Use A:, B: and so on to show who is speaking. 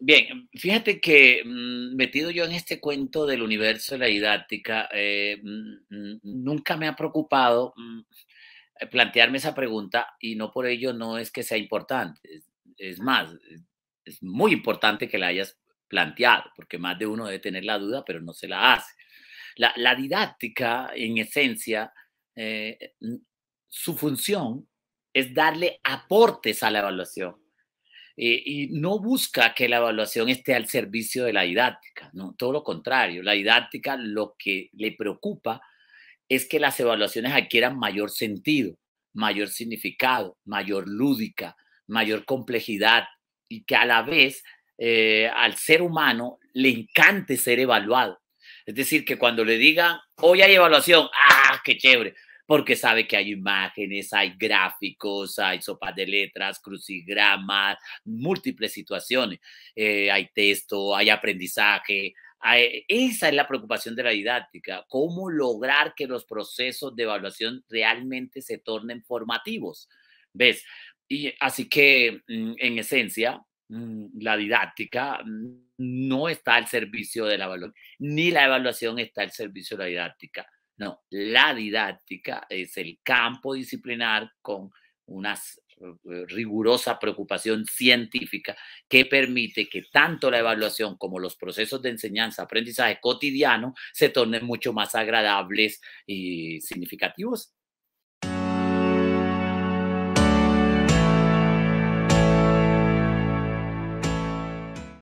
A: Bien, fíjate que mm, metido yo en este cuento del universo de la didáctica, eh, mm, mm, nunca me ha preocupado plantearme esa pregunta y no por ello no es que sea importante. Es más, es muy importante que la hayas planteado, porque más de uno debe tener la duda, pero no se la hace. La, didáctica, en esencia, eh, su función es darle aportes a la evaluación eh, y no busca que la evaluación esté al servicio de la didáctica, ¿no? todo lo contrario, la didáctica lo que le preocupa es que las evaluaciones adquieran mayor sentido, mayor significado, mayor lúdica, mayor complejidad y que a la vez eh, al ser humano le encante ser evaluado. Es decir, que cuando le digan, hoy hay evaluación, ¡ah, qué chévere! porque sabe que hay imágenes, hay gráficos, hay sopas de letras, crucigramas, múltiples situaciones, eh, hay texto, hay aprendizaje. esa es la preocupación de la didáctica, cómo lograr que los procesos de evaluación realmente se tornen formativos. ¿Ves? Y así que, mm, en esencia, mm, la didáctica no está al servicio de la evaluación, ni la evaluación está al servicio de la didáctica. No, la didáctica es el campo disciplinar con una rigurosa preocupación científica que permite que tanto la evaluación como los procesos de enseñanza, aprendizaje cotidiano se tornen mucho más agradables y significativos